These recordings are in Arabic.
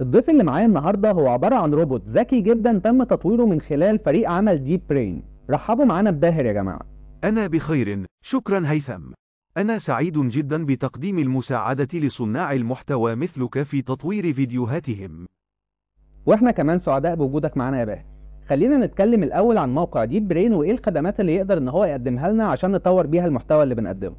الضيف اللي معايا النهارده هو عباره عن روبوت ذكي جدا تم تطويره من خلال فريق عمل ديب برين رحبوا معانا بباهر يا جماعه انا بخير شكرا هيثم انا سعيد جدا بتقديم المساعده لصناع المحتوى مثلك في تطوير فيديوهاتهم واحنا كمان سعداء بوجودك معانا يا باهر خلينا نتكلم الاول عن موقع ديب برين وايه الخدمات اللي يقدر ان هو يقدمها لنا عشان نطور بيها المحتوى اللي بنقدمه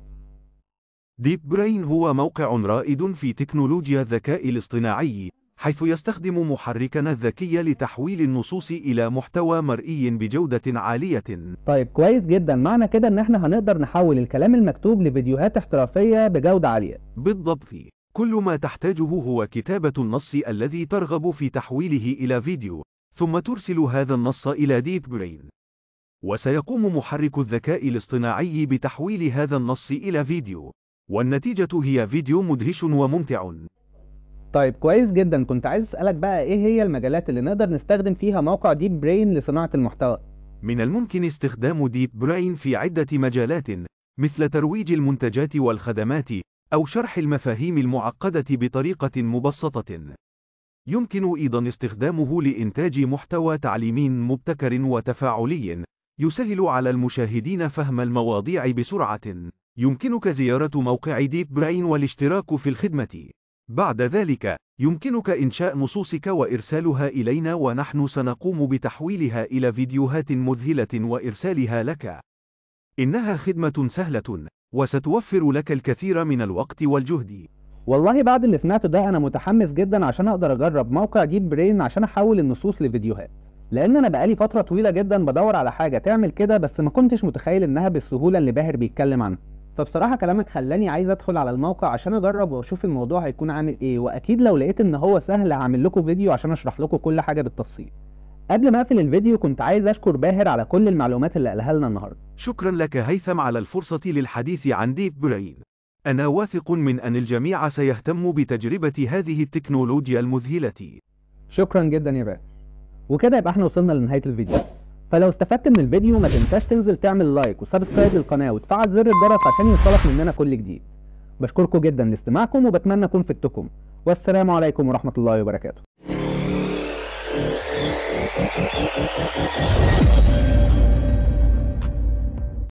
ديب برين هو موقع رائد في تكنولوجيا الذكاء الاصطناعي حيث يستخدم محركنا الذكي لتحويل النصوص إلى محتوى مرئي بجودة عالية. طيب كويس جدا معنى كده إن احنا هنقدر نحول الكلام المكتوب لفيديوهات احترافية بجودة عالية. بالضبط. كل ما تحتاجه هو كتابة النص الذي ترغب في تحويله إلى فيديو، ثم ترسل هذا النص إلى ديب برين. وسيقوم محرك الذكاء الاصطناعي بتحويل هذا النص إلى فيديو، والنتيجة هي فيديو مدهش وممتع. طيب كويس جدا كنت عايز اسالك بقى ايه هي المجالات اللي نقدر نستخدم فيها موقع ديب برين لصناعه المحتوى من الممكن استخدام ديب برين في عده مجالات مثل ترويج المنتجات والخدمات او شرح المفاهيم المعقده بطريقه مبسطه يمكن ايضا استخدامه لانتاج محتوى تعليمي مبتكر وتفاعلي يسهل على المشاهدين فهم المواضيع بسرعه يمكنك زياره موقع ديب برين والاشتراك في الخدمه بعد ذلك، يمكنك إنشاء نصوصك وإرسالها إلينا ونحن سنقوم بتحويلها إلى فيديوهات مذهلة وإرسالها لك. إنها خدمة سهلة، وستوفر لك الكثير من الوقت والجهد. والله بعد اللي سمعته ده أنا متحمس جدا عشان أقدر أجرب موقع جيب برين عشان أحول النصوص لفيديوهات. لأن أنا بقالي فترة طويلة جدا بدور على حاجة تعمل كده بس ما كنتش متخيل إنها بالسهولة اللي باهر بيتكلم عنها. فبصراحه كلامك خلاني عايز ادخل على الموقع عشان اجرب واشوف الموضوع هيكون عامل ايه واكيد لو لقيت ان هو سهل هعمل لكم فيديو عشان اشرح لكم كل حاجه بالتفصيل قبل ما اقفل الفيديو كنت عايز اشكر باهر على كل المعلومات اللي قالها لنا النهارده شكرا لك هيثم على الفرصه للحديث عن ديب برين انا واثق من ان الجميع سيهتم بتجربه هذه التكنولوجيا المذهله شكرا جدا يا باهر وكده يبقى احنا وصلنا لنهايه الفيديو فلو استفدت من الفيديو ما تنساش تنزل تعمل لايك وسبسكرايب للقناه وتفعل زر الجرس عشان يوصلك مننا كل جديد بشكركم جدا لاستماعكم وبتمنى اكون فدتكم والسلام عليكم ورحمه الله وبركاته